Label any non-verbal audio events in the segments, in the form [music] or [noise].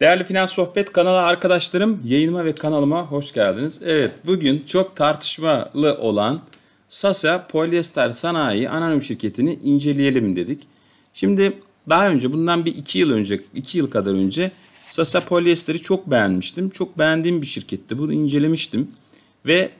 Değerli Finans Sohbet kanalı arkadaşlarım, yayınıma ve kanalıma hoş geldiniz. Evet, bugün çok tartışmalı olan Sasa Polyester Sanayi Anonim Şirketi'ni inceleyelim dedik. Şimdi daha önce bundan bir iki yıl önce, iki yıl kadar önce Sasa Polyester'i çok beğenmiştim. Çok beğendiğim bir şirketti. Bunu incelemiştim ve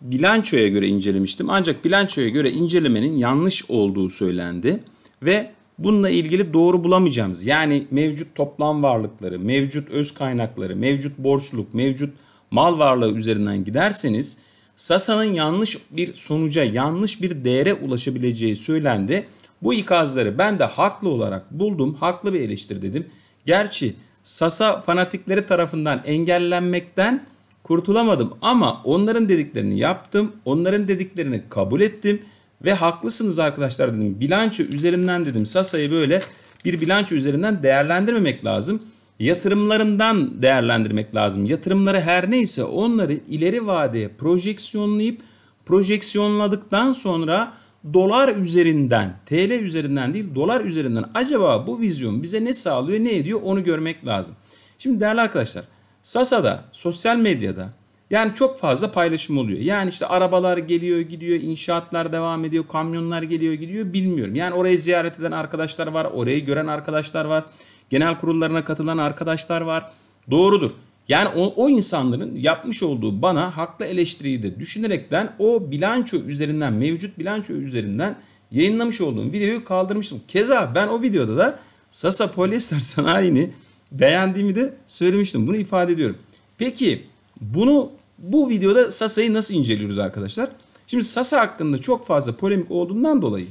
bilançoya göre incelemiştim. Ancak bilançoya göre incelemenin yanlış olduğu söylendi ve bununla ilgili doğru bulamayacağımız yani mevcut toplam varlıkları, mevcut öz kaynakları, mevcut borçluluk, mevcut mal varlığı üzerinden giderseniz Sasa'nın yanlış bir sonuca, yanlış bir değere ulaşabileceği söylendi. Bu ikazları ben de haklı olarak buldum, haklı bir eleştir dedim. Gerçi Sasa fanatikleri tarafından engellenmekten kurtulamadım ama onların dediklerini yaptım, onların dediklerini kabul ettim ve haklısınız arkadaşlar dedim. Bilanço üzerinden dedim Sasa'yı böyle bir bilanço üzerinden değerlendirmemek lazım. Yatırımlarından değerlendirmek lazım. Yatırımları her neyse onları ileri vadeye projeksiyonlayıp projeksiyonladıktan sonra dolar üzerinden, TL üzerinden değil dolar üzerinden acaba bu vizyon bize ne sağlıyor, ne ediyor onu görmek lazım. Şimdi değerli arkadaşlar, Sasa'da, sosyal medyada yani çok fazla paylaşım oluyor. Yani işte arabalar geliyor gidiyor, inşaatlar devam ediyor, kamyonlar geliyor gidiyor bilmiyorum. Yani orayı ziyaret eden arkadaşlar var, orayı gören arkadaşlar var, genel kurullarına katılan arkadaşlar var. Doğrudur. Yani o, o insanların yapmış olduğu bana haklı eleştiriyi de düşünerekten o bilanço üzerinden, mevcut bilanço üzerinden yayınlamış olduğum videoyu kaldırmıştım. Keza ben o videoda da Sasa Polyester Sanayi'ni beğendiğimi de söylemiştim. Bunu ifade ediyorum. Peki bunu bu videoda Sasa'yı nasıl inceliyoruz arkadaşlar? Şimdi Sasa hakkında çok fazla polemik olduğundan dolayı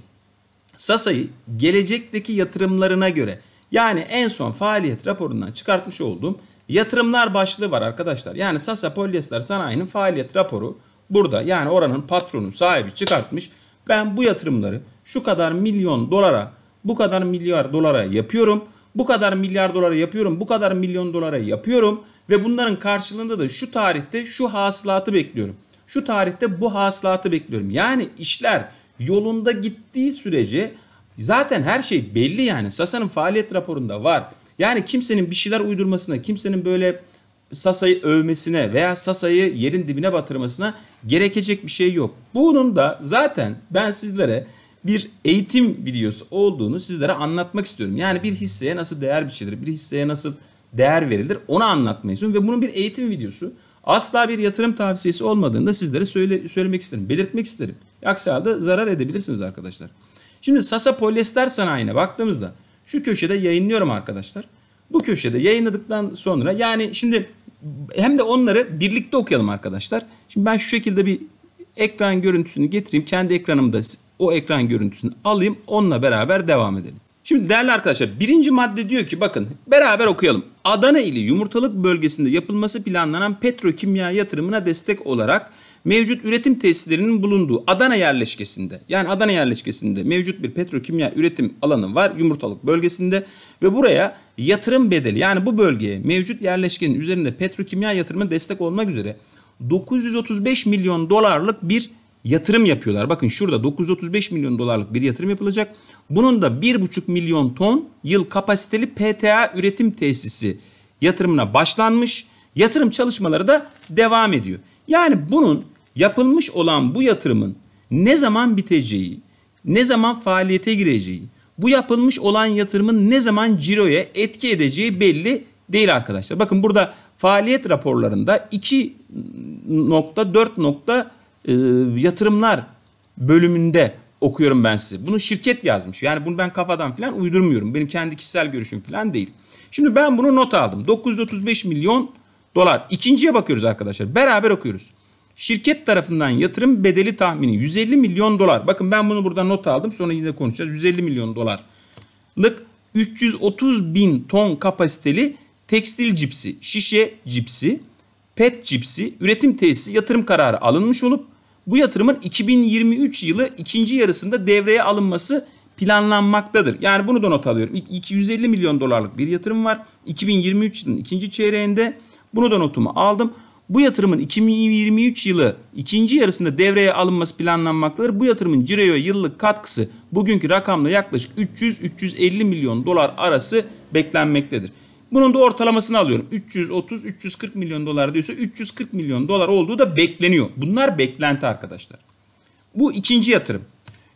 Sasa'yı gelecekteki yatırımlarına göre yani en son faaliyet raporundan çıkartmış olduğum yatırımlar başlığı var arkadaşlar. Yani Sasa Polyester Sanayi'nin faaliyet raporu burada yani oranın patronu sahibi çıkartmış. Ben bu yatırımları şu kadar milyon dolara bu kadar milyar dolara yapıyorum. Bu kadar milyar dolara yapıyorum. Bu kadar milyon dolara yapıyorum. Ve bunların karşılığında da şu tarihte şu hasılatı bekliyorum. Şu tarihte bu hasılatı bekliyorum. Yani işler yolunda gittiği sürece zaten her şey belli yani. Sasa'nın faaliyet raporunda var. Yani kimsenin bir şeyler uydurmasına, kimsenin böyle Sasa'yı övmesine veya Sasa'yı yerin dibine batırmasına gerekecek bir şey yok. Bunun da zaten ben sizlere bir eğitim videosu olduğunu sizlere anlatmak istiyorum. Yani bir hisseye nasıl değer biçilir, bir hisseye nasıl değer verilir. Onu anlatmayı ve bunun bir eğitim videosu. Asla bir yatırım tavsiyesi olmadığını da sizlere söyle, söylemek isterim, belirtmek isterim. Aksi halde zarar edebilirsiniz arkadaşlar. Şimdi Sasa Polyester Sanayi'ne baktığımızda şu köşede yayınlıyorum arkadaşlar. Bu köşede yayınladıktan sonra yani şimdi hem de onları birlikte okuyalım arkadaşlar. Şimdi ben şu şekilde bir ekran görüntüsünü getireyim. Kendi ekranımda o ekran görüntüsünü alayım. Onunla beraber devam edelim. Şimdi değerli arkadaşlar birinci madde diyor ki bakın beraber okuyalım. Adana ili yumurtalık bölgesinde yapılması planlanan petrokimya yatırımına destek olarak mevcut üretim tesislerinin bulunduğu Adana yerleşkesinde yani Adana yerleşkesinde mevcut bir petrokimya üretim alanı var yumurtalık bölgesinde ve buraya yatırım bedeli yani bu bölgeye mevcut yerleşkenin üzerinde petrokimya yatırımı destek olmak üzere 935 milyon dolarlık bir yatırım yapıyorlar. Bakın şurada 935 milyon dolarlık bir yatırım yapılacak. Bunun da 1,5 milyon ton yıl kapasiteli PTA üretim tesisi yatırımına başlanmış. Yatırım çalışmaları da devam ediyor. Yani bunun yapılmış olan bu yatırımın ne zaman biteceği, ne zaman faaliyete gireceği, bu yapılmış olan yatırımın ne zaman ciroya etki edeceği belli değil arkadaşlar. Bakın burada faaliyet raporlarında 2 e, yatırımlar bölümünde okuyorum ben size. Bunu şirket yazmış. Yani bunu ben kafadan falan uydurmuyorum. Benim kendi kişisel görüşüm falan değil. Şimdi ben bunu not aldım. 935 milyon dolar. İkinciye bakıyoruz arkadaşlar. Beraber okuyoruz. Şirket tarafından yatırım bedeli tahmini 150 milyon dolar. Bakın ben bunu buradan not aldım. Sonra yine konuşacağız. 150 milyon dolarlık 330 bin ton kapasiteli tekstil cipsi, şişe cipsi, pet cipsi, üretim tesisi yatırım kararı alınmış olup bu yatırımın 2023 yılı ikinci yarısında devreye alınması planlanmaktadır. Yani bunu da not alıyorum. 250 milyon dolarlık bir yatırım var. 2023 yılının ikinci çeyreğinde bunu da notumu aldım. Bu yatırımın 2023 yılı ikinci yarısında devreye alınması planlanmaktadır. Bu yatırımın cireo yıllık katkısı bugünkü rakamla yaklaşık 300-350 milyon dolar arası beklenmektedir. Bunun da ortalamasını alıyorum. 330-340 milyon dolar diyorsa 340 milyon dolar olduğu da bekleniyor. Bunlar beklenti arkadaşlar. Bu ikinci yatırım.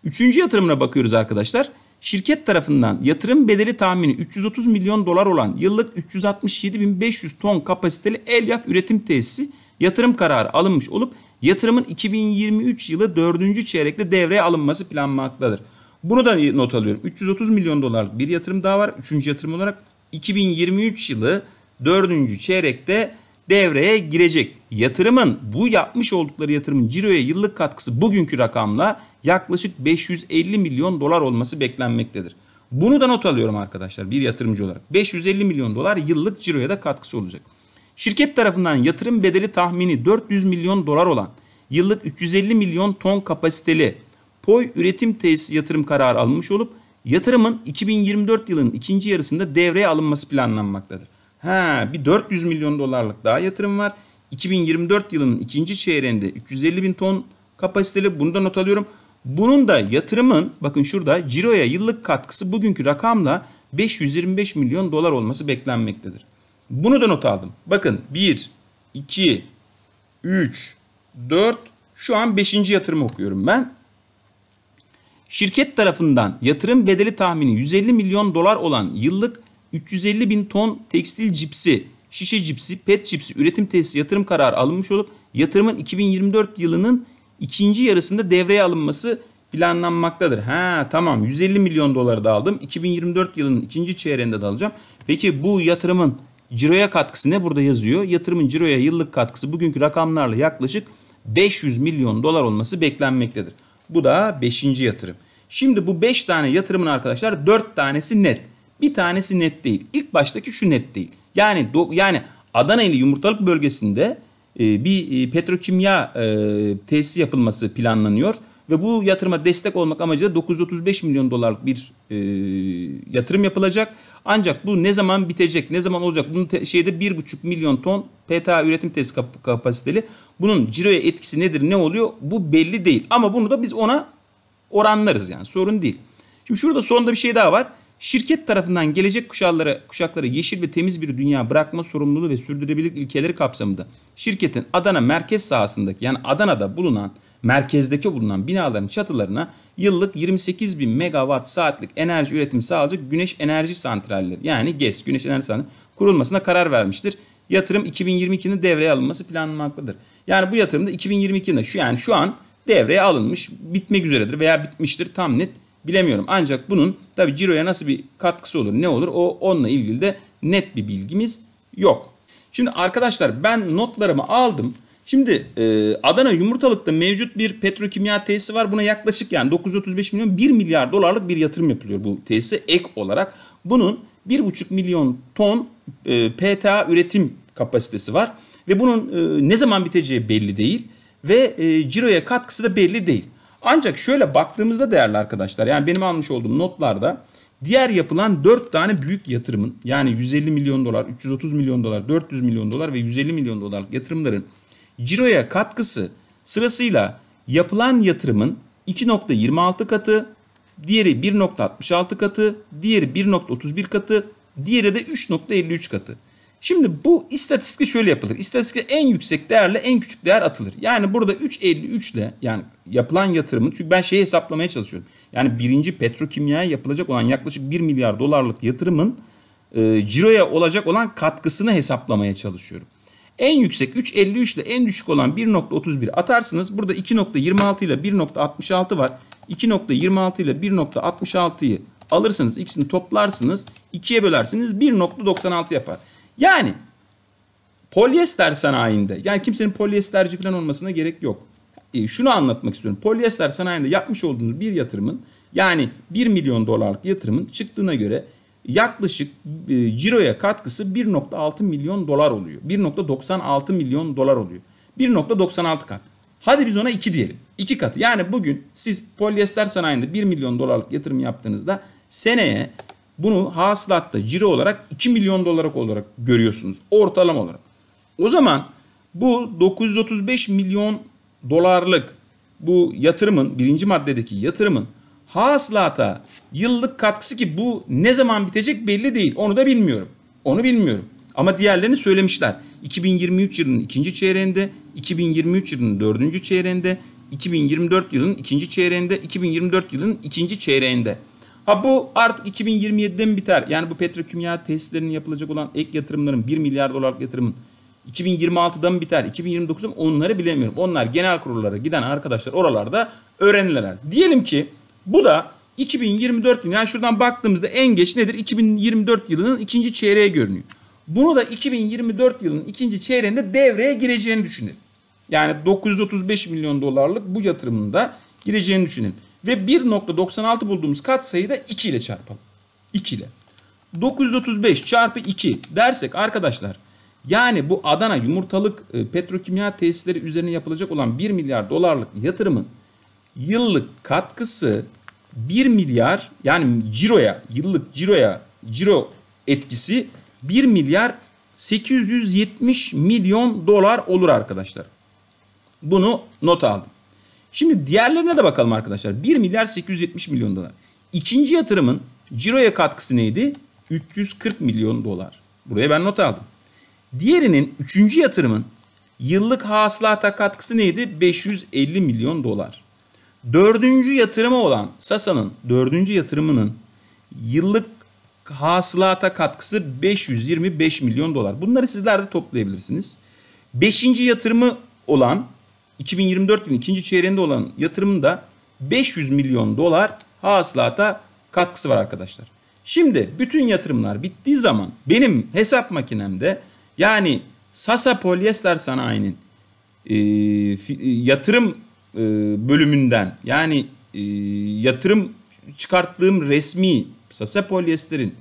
Üçüncü yatırımına bakıyoruz arkadaşlar. Şirket tarafından yatırım bedeli tahmini 330 milyon dolar olan yıllık 367.500 ton kapasiteli elyaf üretim tesisi yatırım kararı alınmış olup yatırımın 2023 yılı 4. çeyrekte devreye alınması planlanmaktadır. Bunu da not alıyorum. 330 milyon dolarlık bir yatırım daha var. Üçüncü yatırım olarak 2023 yılı 4. çeyrekte devreye girecek. Yatırımın bu yapmış oldukları yatırımın ciroya yıllık katkısı bugünkü rakamla yaklaşık 550 milyon dolar olması beklenmektedir. Bunu da not alıyorum arkadaşlar bir yatırımcı olarak. 550 milyon dolar yıllık ciroya da katkısı olacak. Şirket tarafından yatırım bedeli tahmini 400 milyon dolar olan yıllık 350 milyon ton kapasiteli POY üretim tesisi yatırım kararı almış olup Yatırımın 2024 yılının ikinci yarısında devreye alınması planlanmaktadır. Ha, bir 400 milyon dolarlık daha yatırım var. 2024 yılının ikinci çeyreğinde 350 bin ton kapasiteli bunu da not alıyorum. Bunun da yatırımın bakın şurada ciroya yıllık katkısı bugünkü rakamla 525 milyon dolar olması beklenmektedir. Bunu da not aldım. Bakın 1, 2, 3, 4 şu an 5. yatırım okuyorum ben. Şirket tarafından yatırım bedeli tahmini 150 milyon dolar olan yıllık 350 bin ton tekstil cipsi, şişe cipsi, pet cipsi üretim tesisi yatırım kararı alınmış olup yatırımın 2024 yılının ikinci yarısında devreye alınması planlanmaktadır. Ha tamam 150 milyon doları da aldım. 2024 yılının ikinci çeyreğinde de alacağım. Peki bu yatırımın ciroya katkısı ne burada yazıyor? Yatırımın ciroya yıllık katkısı bugünkü rakamlarla yaklaşık 500 milyon dolar olması beklenmektedir. Bu da beşinci yatırım. Şimdi bu beş tane yatırımın arkadaşlar dört tanesi net. Bir tanesi net değil. İlk baştaki şu net değil. Yani yani Adana ile Yumurtalık bölgesinde e, bir e, petrokimya e, tesisi yapılması planlanıyor ve bu yatırıma destek olmak amacıyla 935 milyon dolarlık bir e, yatırım yapılacak. Ancak bu ne zaman bitecek, ne zaman olacak? Bunun te- şeyde 1,5 milyon ton PTA üretim tesis kap- kapasiteli. Bunun ciroya etkisi nedir, ne oluyor? Bu belli değil. Ama bunu da biz ona oranlarız yani. Sorun değil. Şimdi şurada sonda bir şey daha var. Şirket tarafından gelecek kuşaklara, kuşaklara yeşil ve temiz bir dünya bırakma sorumluluğu ve sürdürülebilirlik ilkeleri kapsamında şirketin Adana merkez sahasındaki yani Adana'da bulunan merkezdeki bulunan binaların çatılarına yıllık 28 bin megawatt saatlik enerji üretimi sağlayacak güneş enerji santralleri yani GES güneş enerji santralleri kurulmasına karar vermiştir. Yatırım 2022'de devreye alınması planlanmaktadır. Yani bu yatırım da 2022'de şu yani şu an devreye alınmış bitmek üzeredir veya bitmiştir tam net bilemiyorum. Ancak bunun tabi ciroya nasıl bir katkısı olur ne olur o onunla ilgili de net bir bilgimiz yok. Şimdi arkadaşlar ben notlarımı aldım. Şimdi e, Adana Yumurtalık'ta mevcut bir petrokimya tesisi var. Buna yaklaşık yani 935 milyon 1 milyar dolarlık bir yatırım yapılıyor bu tesise ek olarak. Bunun 1,5 milyon ton e, PTA üretim kapasitesi var. Ve bunun e, ne zaman biteceği belli değil. Ve e, ciroya katkısı da belli değil. Ancak şöyle baktığımızda değerli arkadaşlar yani benim almış olduğum notlarda diğer yapılan 4 tane büyük yatırımın yani 150 milyon dolar, 330 milyon dolar, 400 milyon dolar ve 150 milyon dolarlık yatırımların ciroya katkısı sırasıyla yapılan yatırımın 2.26 katı, diğeri 1.66 katı, diğeri 1.31 katı, diğeri de 3.53 katı. Şimdi bu istatistikte şöyle yapılır. İstatistikte en yüksek değerle en küçük değer atılır. Yani burada 3.53 ile yani yapılan yatırımın çünkü ben şeyi hesaplamaya çalışıyorum. Yani birinci petrokimyaya yapılacak olan yaklaşık 1 milyar dolarlık yatırımın e, ciroya olacak olan katkısını hesaplamaya çalışıyorum. En yüksek 3.53 ile en düşük olan 1.31 atarsınız. Burada 2.26 ile 1.66 var. 2.26 ile 1.66'yı alırsınız. ikisini toplarsınız. 2'ye bölersiniz. 1.96 yapar. Yani polyester sanayinde yani kimsenin polyesterci falan olmasına gerek yok. E, şunu anlatmak istiyorum. Polyester sanayinde yapmış olduğunuz bir yatırımın yani 1 milyon dolarlık yatırımın çıktığına göre yaklaşık e, ciroya katkısı 1.6 milyon dolar oluyor. 1.96 milyon dolar oluyor. 1.96 kat. Hadi biz ona 2 diyelim. 2 katı. Yani bugün siz polyester sanayinde 1 milyon dolarlık yatırım yaptığınızda seneye bunu hasılatta ciro olarak 2 milyon dolarlık olarak görüyorsunuz. Ortalama olarak. O zaman bu 935 milyon dolarlık bu yatırımın birinci maddedeki yatırımın hasılata yıllık katkısı ki bu ne zaman bitecek belli değil. Onu da bilmiyorum. Onu bilmiyorum. Ama diğerlerini söylemişler. 2023 yılının ikinci çeyreğinde, 2023 yılının dördüncü çeyreğinde, 2024 yılının ikinci çeyreğinde, 2024 yılının ikinci çeyreğinde. Ha bu artık 2027'de mi biter? Yani bu petrokimya tesislerinin yapılacak olan ek yatırımların 1 milyar dolarlık yatırımın 2026'da mı biter? 2029'da mı? Onları bilemiyorum. Onlar genel kurullara giden arkadaşlar oralarda öğrenirler. Diyelim ki bu da 2024 yılı yani şuradan baktığımızda en geç nedir? 2024 yılının ikinci çeyreğe görünüyor. Bunu da 2024 yılının ikinci çeyreğinde devreye gireceğini düşünelim. Yani 935 milyon dolarlık bu yatırımında gireceğini düşünelim. Ve 1.96 bulduğumuz kat katsayıyı da 2 ile çarpalım. 2 ile. 935 çarpı 2 dersek arkadaşlar yani bu Adana yumurtalık e, petrokimya tesisleri üzerine yapılacak olan 1 milyar dolarlık yatırımın yıllık katkısı 1 milyar yani ciroya yıllık ciroya ciro etkisi 1 milyar 870 milyon dolar olur arkadaşlar. Bunu not aldım. Şimdi diğerlerine de bakalım arkadaşlar. 1 milyar 870 milyon dolar. İkinci yatırımın ciroya katkısı neydi? 340 milyon dolar. Buraya ben not aldım. Diğerinin üçüncü yatırımın yıllık hasılata katkısı neydi? 550 milyon dolar. Dördüncü yatırımı olan Sasa'nın dördüncü yatırımının yıllık hasılata katkısı 525 milyon dolar. Bunları sizler de toplayabilirsiniz. Beşinci yatırımı olan 2024 yılının ikinci çeyreğinde olan yatırımında 500 milyon dolar hasılata katkısı var arkadaşlar. Şimdi bütün yatırımlar bittiği zaman benim hesap makinemde yani Sasa Polyester Sanayi'nin e, yatırım e, bölümünden yani e, yatırım çıkarttığım resmi Sase Polyester'in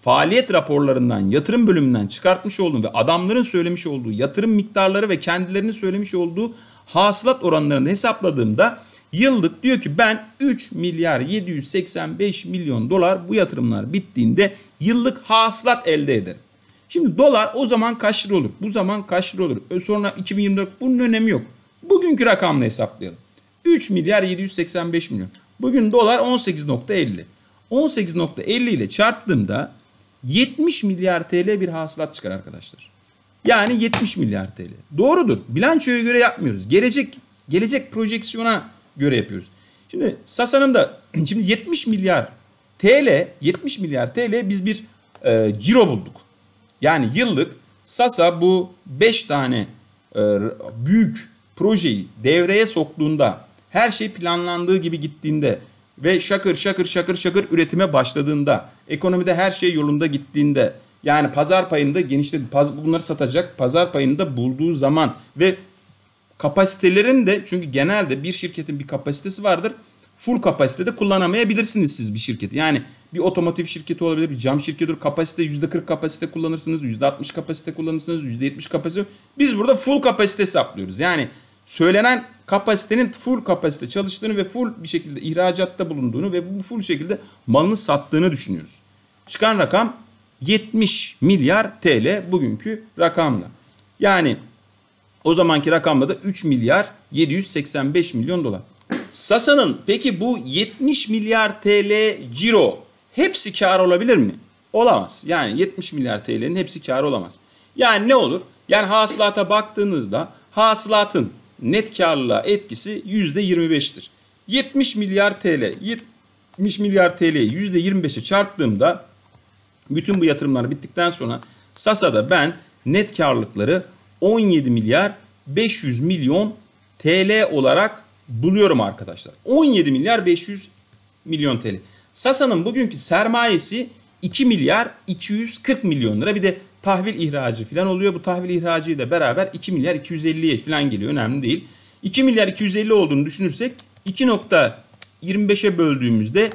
faaliyet raporlarından yatırım bölümünden çıkartmış olduğum ve adamların söylemiş olduğu yatırım miktarları ve kendilerinin söylemiş olduğu hasılat oranlarını hesapladığımda yıllık diyor ki ben 3 milyar 785 milyon dolar bu yatırımlar bittiğinde yıllık hasılat elde ederim. Şimdi dolar o zaman kaç lira olur? Bu zaman kaç lira olur? E, sonra 2024 bunun önemi yok. Bugünkü rakamla hesaplayalım. 3 milyar 785 milyon. Bugün dolar 18.50. 18.50 ile çarptığımda 70 milyar TL bir hasılat çıkar arkadaşlar. Yani 70 milyar TL. Doğrudur. Bilançoya göre yapmıyoruz. Gelecek gelecek projeksiyona göre yapıyoruz. Şimdi Sasa'nın da [clears throat] şimdi 70 milyar TL 70 milyar TL biz bir e, ciro bulduk. Yani yıllık Sasa bu 5 tane e, büyük projeyi devreye soktuğunda, her şey planlandığı gibi gittiğinde ve şakır şakır şakır şakır üretime başladığında, ekonomide her şey yolunda gittiğinde, yani pazar payını da genişledi. Paz, bunları satacak pazar payını da bulduğu zaman ve kapasitelerin de çünkü genelde bir şirketin bir kapasitesi vardır. Full kapasitede kullanamayabilirsiniz siz bir şirketi. Yani bir otomotiv şirketi olabilir, bir cam şirketi olur. Kapasite %40 kapasite kullanırsınız, %60 kapasite kullanırsınız, %70 kapasite. Biz burada full kapasite hesaplıyoruz. Yani söylenen kapasitenin full kapasite çalıştığını ve full bir şekilde ihracatta bulunduğunu ve bu full şekilde malını sattığını düşünüyoruz. Çıkan rakam 70 milyar TL bugünkü rakamla. Yani o zamanki rakamla da 3 milyar 785 milyon dolar. Sasa'nın peki bu 70 milyar TL ciro hepsi kar olabilir mi? Olamaz. Yani 70 milyar TL'nin hepsi kar olamaz. Yani ne olur? Yani hasılata baktığınızda hasılatın net karlılığa etkisi %25'tir. 70 milyar TL 70 milyar TL'yi %25'e çarptığımda bütün bu yatırımlar bittikten sonra Sasa'da ben net karlılıkları 17 milyar 500 milyon TL olarak buluyorum arkadaşlar. 17 milyar 500 milyon TL. Sasa'nın bugünkü sermayesi 2 milyar 240 milyon lira. Bir de tahvil ihracı falan oluyor. Bu tahvil ihracı ile beraber 2 milyar 250'ye falan geliyor. Önemli değil. 2 milyar 250 olduğunu düşünürsek 2.25'e böldüğümüzde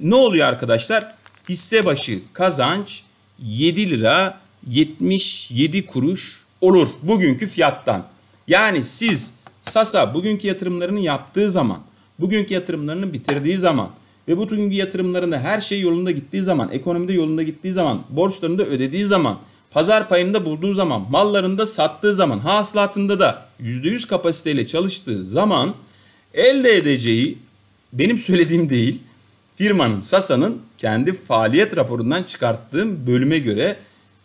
ne oluyor arkadaşlar? Hisse başı kazanç 7 lira 77 kuruş olur bugünkü fiyattan. Yani siz Sasa bugünkü yatırımlarını yaptığı zaman, bugünkü yatırımlarını bitirdiği zaman ve bu tüm yatırımlarında her şey yolunda gittiği zaman, ekonomide yolunda gittiği zaman, borçlarını da ödediği zaman, pazar payında bulduğu zaman, mallarını da sattığı zaman, hasılatında da %100 kapasiteyle çalıştığı zaman elde edeceği benim söylediğim değil, firmanın, SASA'nın kendi faaliyet raporundan çıkarttığım bölüme göre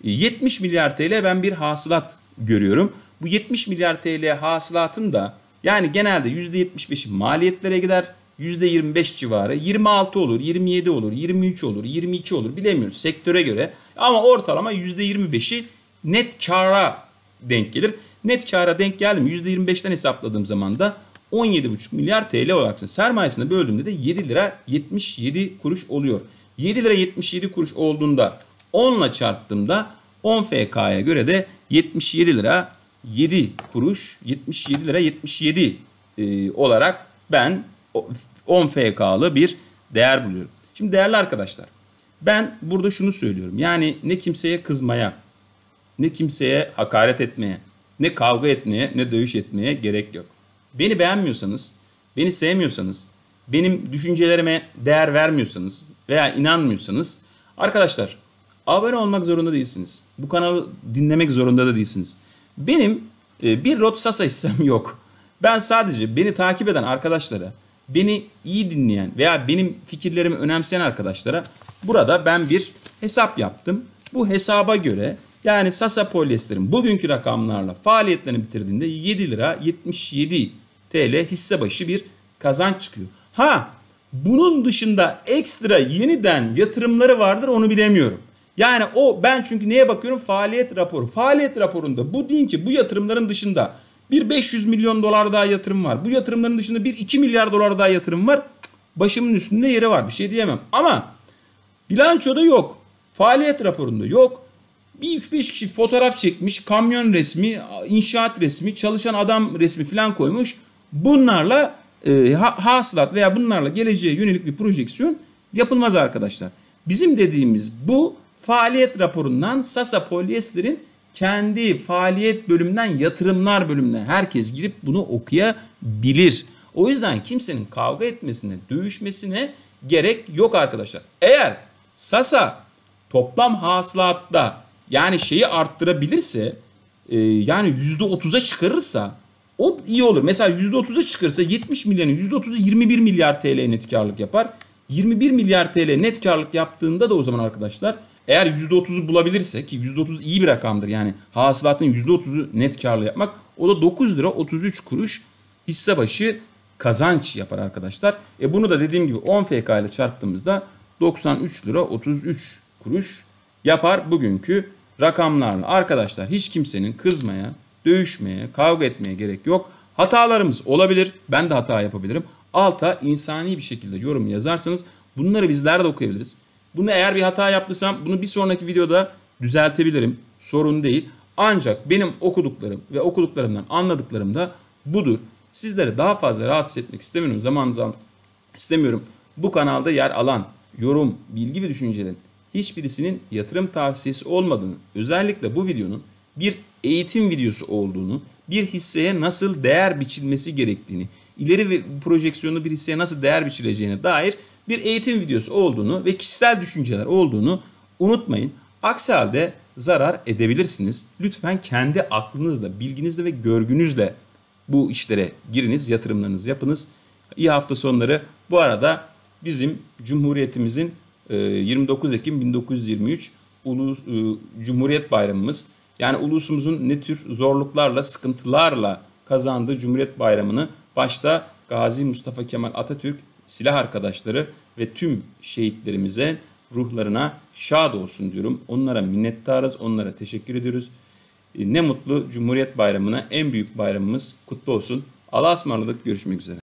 70 milyar TL ben bir hasılat görüyorum. Bu 70 milyar TL hasılatın da yani genelde %75'i maliyetlere gider, %25 civarı 26 olur, 27 olur, 23 olur, 22 olur bilemiyoruz sektöre göre. Ama ortalama %25'i net kara denk gelir. Net kara denk geldi mi %25'ten hesapladığım zaman da 17,5 milyar TL olarak sermayesine böldüğümde de 7 lira 77 kuruş oluyor. 7 lira 77 kuruş olduğunda 10 ile çarptığımda 10 FK'ya göre de 77 lira 7 kuruş 77 lira 77 e, olarak ben 10 FK'lı bir değer buluyorum. Şimdi değerli arkadaşlar ben burada şunu söylüyorum. Yani ne kimseye kızmaya, ne kimseye hakaret etmeye, ne kavga etmeye, ne dövüş etmeye gerek yok. Beni beğenmiyorsanız, beni sevmiyorsanız, benim düşüncelerime değer vermiyorsanız veya inanmıyorsanız arkadaşlar abone olmak zorunda değilsiniz. Bu kanalı dinlemek zorunda da değilsiniz. Benim e, bir rot sasa yok. Ben sadece beni takip eden arkadaşlara beni iyi dinleyen veya benim fikirlerimi önemseyen arkadaşlara burada ben bir hesap yaptım. Bu hesaba göre yani Sasa Polyester'in bugünkü rakamlarla faaliyetlerini bitirdiğinde 7 lira 77 TL hisse başı bir kazanç çıkıyor. Ha bunun dışında ekstra yeniden yatırımları vardır onu bilemiyorum. Yani o ben çünkü neye bakıyorum? Faaliyet raporu. Faaliyet raporunda bu deyin ki bu yatırımların dışında bir 500 milyon dolar daha yatırım var. Bu yatırımların dışında bir 2 milyar dolar daha yatırım var. Başımın üstünde yeri var. Bir şey diyemem. Ama bilançoda yok. Faaliyet raporunda yok. Bir 3-5 kişi fotoğraf çekmiş. Kamyon resmi, inşaat resmi, çalışan adam resmi falan koymuş. Bunlarla e, hasılat veya bunlarla geleceğe yönelik bir projeksiyon yapılmaz arkadaşlar. Bizim dediğimiz bu faaliyet raporundan Sasa Polyester'in kendi faaliyet bölümünden yatırımlar bölümüne herkes girip bunu okuyabilir. O yüzden kimsenin kavga etmesine, dövüşmesine gerek yok arkadaşlar. Eğer Sasa toplam hasılatta yani şeyi arttırabilirse e, yani %30'a çıkarırsa o iyi olur. Mesela %30'a çıkarsa 70 milyonun %30'u 21 milyar TL net karlık yapar. 21 milyar TL net karlık yaptığında da o zaman arkadaşlar eğer %30'u bulabilirse ki %30 iyi bir rakamdır yani hasılatın %30'u net karlı yapmak o da 9 lira 33 kuruş hisse başı kazanç yapar arkadaşlar. E bunu da dediğim gibi 10 FK ile çarptığımızda 93 lira 33 kuruş yapar bugünkü rakamlarla. Arkadaşlar hiç kimsenin kızmaya, dövüşmeye, kavga etmeye gerek yok. Hatalarımız olabilir. Ben de hata yapabilirim. Alta insani bir şekilde yorum yazarsanız bunları bizler de okuyabiliriz. Bunu eğer bir hata yaptıysam bunu bir sonraki videoda düzeltebilirim. Sorun değil. Ancak benim okuduklarım ve okuduklarımdan anladıklarım da budur. Sizlere daha fazla rahatsız etmek istemiyorum. Zamanınızı almak istemiyorum. Bu kanalda yer alan yorum, bilgi ve düşüncelerin hiçbirisinin yatırım tavsiyesi olmadığını, özellikle bu videonun bir eğitim videosu olduğunu, bir hisseye nasıl değer biçilmesi gerektiğini, ileri ve projeksiyonlu bir hisseye nasıl değer biçileceğine dair bir eğitim videosu olduğunu ve kişisel düşünceler olduğunu unutmayın. Aksi halde zarar edebilirsiniz. Lütfen kendi aklınızla, bilginizle ve görgünüzle bu işlere giriniz, yatırımlarınızı yapınız. İyi hafta sonları. Bu arada bizim Cumhuriyetimizin 29 e, Ekim 1923 Ulus, e, Cumhuriyet Bayramımız. Yani ulusumuzun ne tür zorluklarla, sıkıntılarla kazandığı Cumhuriyet Bayramı'nı başta Gazi Mustafa Kemal Atatürk silah arkadaşları ve tüm şehitlerimize ruhlarına şad olsun diyorum. Onlara minnettarız, onlara teşekkür ediyoruz. E, ne mutlu Cumhuriyet Bayramı'na en büyük bayramımız kutlu olsun. Allah'a ısmarladık, görüşmek üzere.